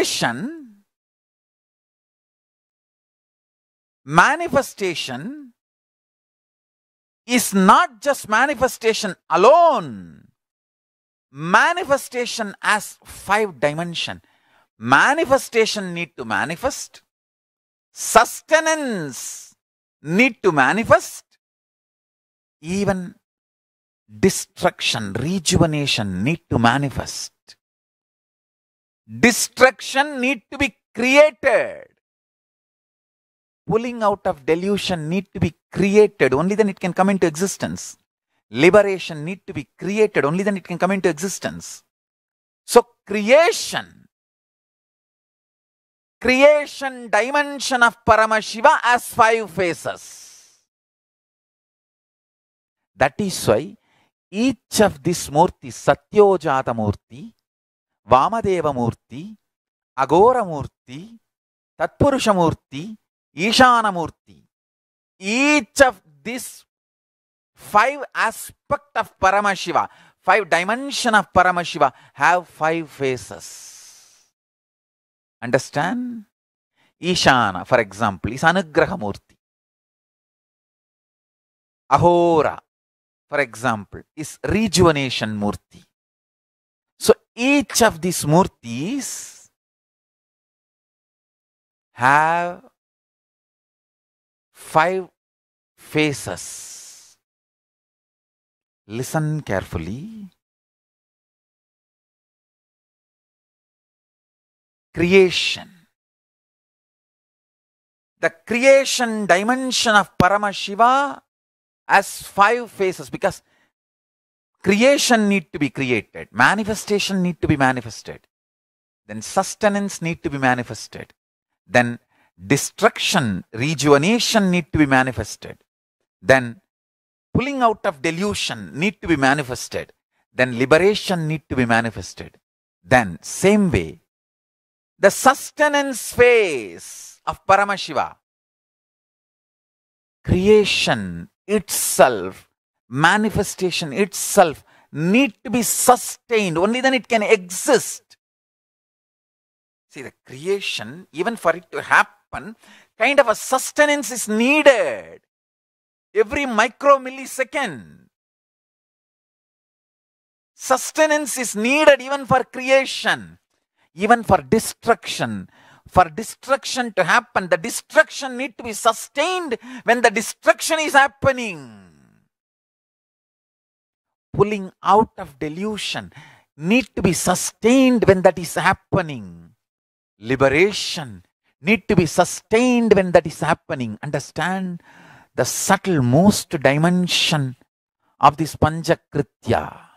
Manifestation, manifestation is not just manifestation alone. Manifestation as five dimension. Manifestation need to manifest. Sustenance need to manifest. Even destruction, rejuvenation need to manifest. Destruction need to be created. Pulling out of delusion need to be created. Only then it can come into existence. Liberation need to be created. Only then it can come into existence. So creation, creation dimension of Paramashiva has five phases. That is why each of this Murti, Satyojata Murti, Vamadevamurti Aghoramurti Tatpurushamurti Ishanamurti each of this five aspect of Paramashiva five dimension of Paramashiva have five faces understand Ishana for example is Anugrahamurti Ahora for example is rejuvenation murti each of these murtis have five faces. Listen carefully. Creation. The creation dimension of Paramashiva has five faces because creation need to be created manifestation need to be manifested then sustenance need to be manifested then destruction rejuvenation need to be manifested then pulling out of delusion need to be manifested then liberation need to be manifested then same way the sustenance phase of paramashiva creation itself manifestation itself need to be sustained. Only then it can exist. See, the creation, even for it to happen, kind of a sustenance is needed every micro millisecond. Sustenance is needed even for creation, even for destruction. For destruction to happen, the destruction need to be sustained when the destruction is happening pulling out of delusion need to be sustained when that is happening. Liberation need to be sustained when that is happening. Understand the subtle most dimension of this panjakritya